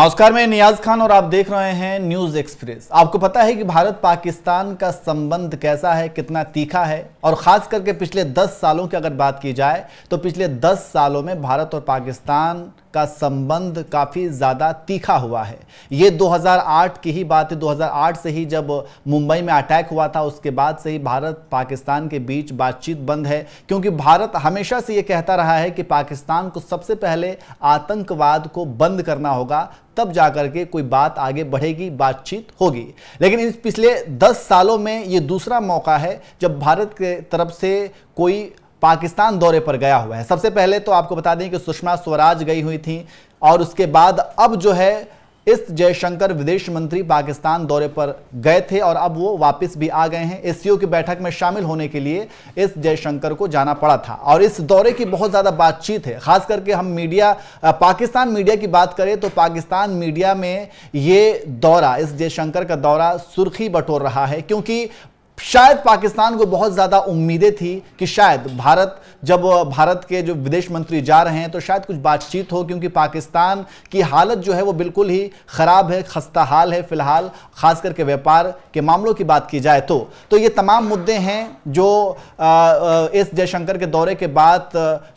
नमस्कार मैं नियाज खान और आप देख रहे हैं न्यूज एक्सप्रेस आपको पता है कि भारत पाकिस्तान का संबंध कैसा है कितना तीखा है और खास करके पिछले 10 सालों की अगर बात की जाए तो पिछले 10 सालों में भारत और पाकिस्तान का संबंध काफ़ी ज़्यादा तीखा हुआ है ये 2008 की ही बात है 2008 से ही जब मुंबई में अटैक हुआ था उसके बाद से ही भारत पाकिस्तान के बीच बातचीत बंद है क्योंकि भारत हमेशा से ये कहता रहा है कि पाकिस्तान को सबसे पहले आतंकवाद को बंद करना होगा तब जाकर के कोई बात आगे बढ़ेगी बातचीत होगी लेकिन इस पिछले 10 सालों में ये दूसरा मौका है जब भारत के तरफ से कोई पाकिस्तान दौरे पर गया हुआ है सबसे पहले तो आपको बता दें कि सुषमा स्वराज गई हुई थी और उसके बाद अब जो है इस जयशंकर विदेश मंत्री पाकिस्तान दौरे पर गए थे और अब वो वापस भी आ गए हैं एस की बैठक में शामिल होने के लिए इस जयशंकर को जाना पड़ा था और इस दौरे की बहुत ज़्यादा बातचीत है खास करके हम मीडिया पाकिस्तान मीडिया की बात करें तो पाकिस्तान मीडिया में ये दौरा इस जयशंकर का दौरा सुर्खी बटोर रहा है क्योंकि शायद पाकिस्तान को बहुत ज़्यादा उम्मीदें थी कि शायद भारत जब भारत के जो विदेश मंत्री जा रहे हैं तो शायद कुछ बातचीत हो क्योंकि पाकिस्तान की हालत जो है वो बिल्कुल ही ख़राब है खस्ता हाल है फिलहाल ख़ास करके व्यापार के मामलों की बात की जाए तो तो ये तमाम मुद्दे हैं जो एस जयशंकर के दौरे के बाद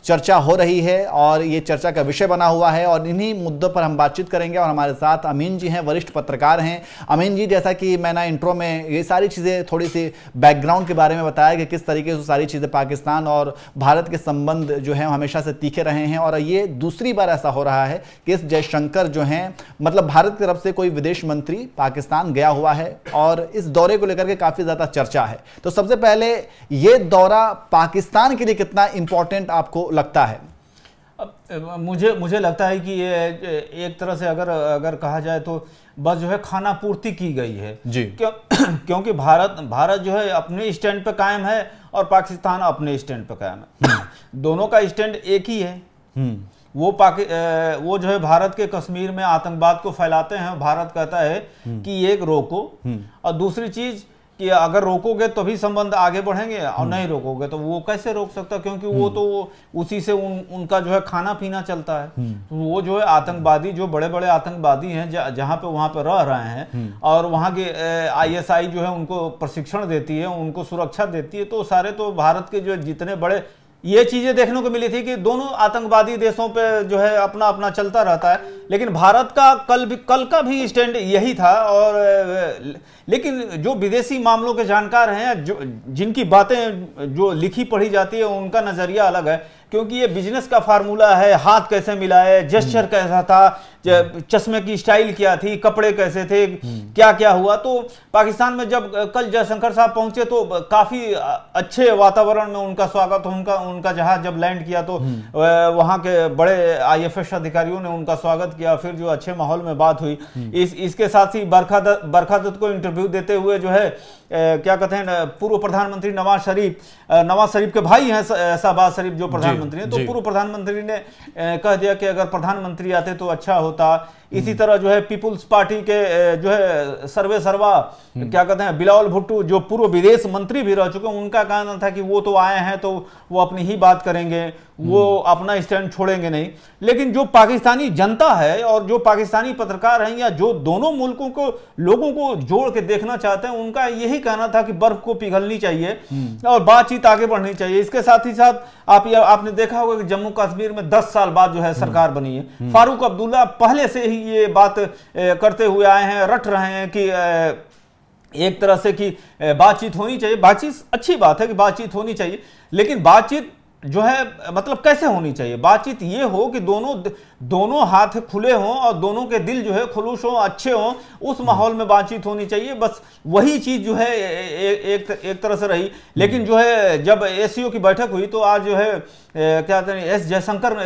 चर्चा हो रही है और ये चर्चा का विषय बना हुआ है और इन्हीं मुद्दों पर हम बातचीत करेंगे और हमारे साथ अमीन जी हैं वरिष्ठ पत्रकार हैं अमीन जी जैसा कि मैंने इंट्रो में ये सारी चीज़ें थोड़ी सी बैकग्राउंड के बारे में बताया कि किस तरीके से सारी चीज़ें पाकिस्तान और भारत के संबंध जो हैं हमेशा से तीखे रहे हैं और ये दूसरी बार ऐसा हो रहा है कि इस जयशंकर जो हैं मतलब भारत की तरफ से कोई विदेश मंत्री पाकिस्तान गया हुआ है और इस दौरे को लेकर के काफ़ी ज़्यादा चर्चा है तो सबसे पहले ये दौरा पाकिस्तान के लिए कितना इम्पोर्टेंट आपको लगता है मुझे मुझे लगता है कि ये एक तरह से अगर अगर कहा जाए तो बस जो है खाना पूर्ति की गई है जी क्यों क्योंकि भारत भारत जो है अपने स्टैंड पर कायम है और पाकिस्तान अपने स्टैंड पर कायम है हम्म। दोनों का स्टैंड एक ही है हम्म। वो पाकि वो जो है भारत के कश्मीर में आतंकवाद को फैलाते हैं भारत कहता है हम्म। कि एक रोको और दूसरी चीज कि अगर रोकोगे तो भी संबंध आगे बढ़ेंगे और हम्म। नहीं रोकोगे तो वो कैसे रोक सकता क्योंकि वो हम्म। तो उसी से उन उनका जो है खाना पीना चलता है हम्म। तो वो जो है आतंकवादी जो बड़े बड़े आतंकवादी हैं जहाँ पे वहाँ पे रह रहे हैं और वहाँ के आईएसआई जो है उनको प्रशिक्षण देती है उनको सुरक्षा देती है तो सारे तो भारत के जो जितने बड़े ये चीजें देखने को मिली थी कि दोनों आतंकवादी देशों पे जो है अपना अपना चलता रहता है लेकिन भारत का कल भी कल का भी स्टैंड यही था और लेकिन जो विदेशी मामलों के जानकार हैं जो जिनकी बातें जो लिखी पढ़ी जाती है उनका नज़रिया अलग है क्योंकि ये बिजनेस का फार्मूला है हाथ कैसे मिलाए जेस्चर हम्म। कैसा था हम्म। चश्मे की स्टाइल क्या थी कपड़े कैसे थे हम्म। क्या क्या हुआ तो पाकिस्तान में जब कल जयशंकर साहब पहुंचे तो काफी अच्छे वातावरण में उनका स्वागत उनका उनका जहाज जब लैंड किया तो वहां के बड़े आईएफएस अधिकारियों ने उनका स्वागत किया फिर जो अच्छे माहौल में बात हुई इस इसके साथ ही बरखा दत्त बरखा दत्त को इंटरव्यू देते हुए जो है क्या कहते हैं पूर्व प्रधानमंत्री नवाज शरीफ नवाज शरीफ के भाई हैं शहबाज शरीफ जो प्रधान प्रधानमंत्री तो पूर्व प्रधानमंत्री ने कह दिया कि अगर प्रधानमंत्री आते तो अच्छा होता इसी तरह जो है पीपुल्स पार्टी के जो है सर्वे सर्वा हम्म। क्या कहते हैं बिलावल भुट्टू जो पूर्व विदेश मंत्री भी रह चुके हैं उनका कहना था कि वो तो आए हैं तो वो अपनी ही बात करेंगे वो अपना स्टैंड छोड़ेंगे नहीं लेकिन जो पाकिस्तानी जनता है और जो पाकिस्तानी पत्रकार हैं या जो दोनों मुल्कों को लोगों को जोड़ के देखना चाहते हैं उनका यही कहना था कि बर्फ को पिघलनी चाहिए हम्म। और बातचीत आगे बढ़नी चाहिए इसके साथ ही साथ आप या, आपने देखा होगा कि जम्मू कश्मीर में दस साल बाद जो है हम्म। सरकार बनी है हम्म। फारूक अब्दुल्ला पहले से ही ये बात करते हुए आए हैं रट रहे हैं कि एक तरह से कि बातचीत होनी चाहिए बातचीत अच्छी बात है कि बातचीत होनी चाहिए लेकिन बातचीत जो है मतलब कैसे होनी चाहिए बातचीत ये हो कि दोनों दोनों हाथ खुले हों और दोनों के दिल जो है खुलूस हों अच्छे हों उस हम्म। माहौल में बातचीत होनी चाहिए बस वही चीज़ जो है एक एक तरह से रही लेकिन हम्म। जो है जब ए की बैठक हुई तो आज जो है क्या कहते हैं एस जयशंकर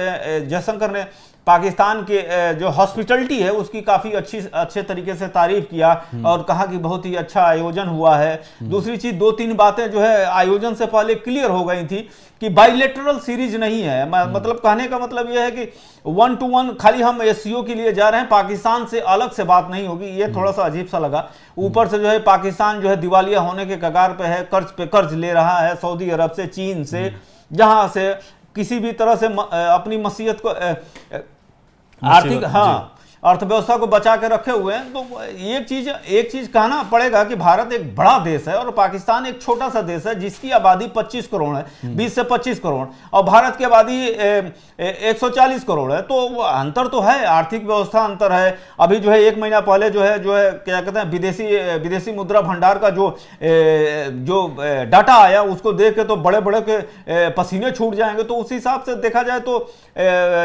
जयशंकर ने पाकिस्तान के जो हॉस्पिटलिटी है उसकी काफ़ी अच्छी अच्छे तरीके से तारीफ किया हम्म। और कहा कि बहुत ही अच्छा आयोजन हुआ है हम्म। दूसरी चीज़ दो तीन बातें जो है आयोजन से पहले क्लियर हो गई थी कि बाइलेटरल सीरीज नहीं है हम्म। मतलब कहने का मतलब यह है कि वन टू वन खाली हम एस के लिए जा रहे हैं पाकिस्तान से अलग से बात नहीं होगी ये थोड़ा सा अजीब सा लगा ऊपर से जो है पाकिस्तान जो है दिवालिया होने के कगार पे है कर्ज पे कर्ज ले रहा है सऊदी अरब से चीन से जहां से किसी भी तरह से अपनी मसीहत को आर्थिक हाँ अर्थव्यवस्था को बचा के रखे हुए हैं तो एक चीज एक चीज कहना पड़ेगा कि भारत एक बड़ा देश है और पाकिस्तान एक छोटा सा देश है जिसकी आबादी 25 करोड़ है 20 हम्म। से 25 करोड़ और भारत की आबादी 140 करोड़ है तो अंतर तो है आर्थिक व्यवस्था अंतर है अभी जो है एक महीना पहले जो है जो है क्या कहते हैं विदेशी विदेशी मुद्रा भंडार का जो जो डाटा आया उसको देख के तो बड़े बड़े के पसीने छूट जाएंगे तो उस हिसाब से देखा जाए तो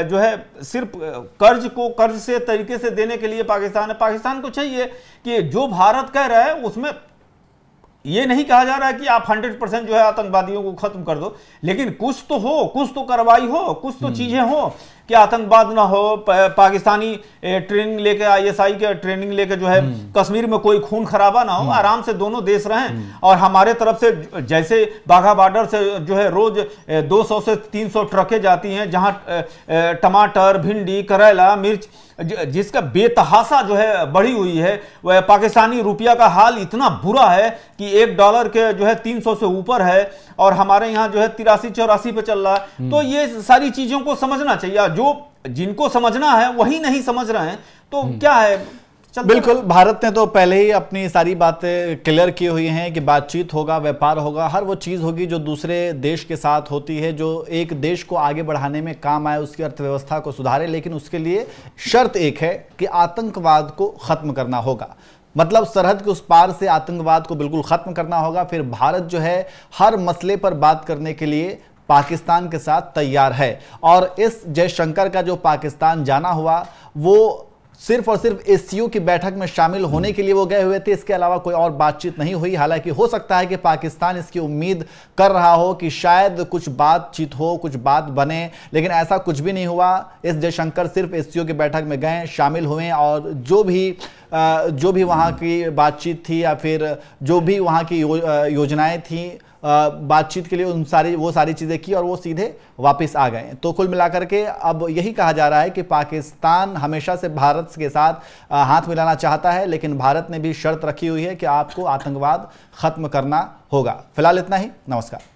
जो है सिर्फ कर्ज को कर्ज से तरीके तरीके से देने के लिए पाकिस्तान है पाकिस्तान को चाहिए कि जो भारत कह रहा है उसमें ये नहीं कहा जा रहा है कि आप 100 परसेंट जो है आतंकवादियों को खत्म कर दो लेकिन कुछ तो हो कुछ तो कार्रवाई हो कुछ तो हम्म। चीजें हो कि आतंकवाद ना हो पाकिस्तानी ट्रेनिंग लेके आईएसआई के ट्रेनिंग लेके जो है हम्म। कश्मीर में कोई खून खराबा ना हो हम्म। आराम से दोनों देश रहें हम्म। और हमारे तरफ से जैसे बाघा बॉर्डर से जो है रोज 200 से 300 ट्रकें जाती हैं जहां टमाटर भिंडी करेला मिर्च जिसका बेतहासा जो है बढ़ी हुई है वह पाकिस्तानी रुपया का हाल इतना बुरा है कि एक डॉलर के जो है 300 से ऊपर है और हमारे यहाँ जो है तिरासी चौरासी पे चल रहा है तो ये सारी चीजों को समझना चाहिए जो जो जिनको समझना है वही नहीं समझ रहे हैं तो हम्म। क्या है बिल्कुल भारत ने तो पहले ही अपनी सारी बातें क्लियर की हुई हैं कि बातचीत होगा व्यापार होगा हर वो चीज़ होगी जो दूसरे देश के साथ होती है जो एक देश को आगे बढ़ाने में काम आए उसकी अर्थव्यवस्था को सुधारे लेकिन उसके लिए शर्त एक है कि आतंकवाद को ख़त्म करना होगा मतलब सरहद के उस पार से आतंकवाद को बिल्कुल ख़त्म करना होगा फिर भारत जो है हर मसले पर बात करने के लिए पाकिस्तान के साथ तैयार है और इस जयशंकर का जो पाकिस्तान जाना हुआ वो सिर्फ और सिर्फ एस की बैठक में शामिल होने के लिए वो गए हुए थे इसके अलावा कोई और बातचीत नहीं हुई हालांकि हो सकता है कि पाकिस्तान इसकी उम्मीद कर रहा हो कि शायद कुछ बातचीत हो कुछ बात बने लेकिन ऐसा कुछ भी नहीं हुआ एस जयशंकर सिर्फ एस की बैठक में गए शामिल हुए और जो भी जो भी वहाँ की बातचीत थी या फिर जो भी वहाँ की यो, योजनाएँ थीं बातचीत के लिए उन सारी वो सारी चीज़ें की और वो सीधे वापस आ गए तो कुल मिलाकर के अब यही कहा जा रहा है कि पाकिस्तान हमेशा से भारत के साथ हाथ मिलाना चाहता है लेकिन भारत ने भी शर्त रखी हुई है कि आपको आतंकवाद खत्म करना होगा फिलहाल इतना ही नमस्कार